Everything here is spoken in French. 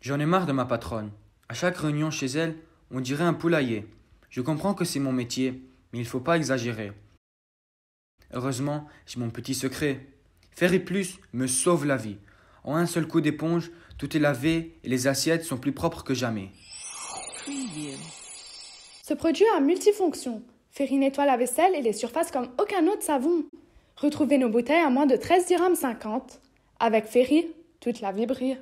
J'en ai marre de ma patronne. À chaque réunion chez elle, on dirait un poulailler. Je comprends que c'est mon métier, mais il ne faut pas exagérer. Heureusement, j'ai mon petit secret. Ferry plus me sauve la vie. En un seul coup d'éponge, tout est lavé et les assiettes sont plus propres que jamais. Ce produit a multifonction. Ferry nettoie la vaisselle et les surfaces comme aucun autre savon. Retrouvez nos bouteilles à moins de 13,50 dirhams Avec Ferry, toute la vie brille.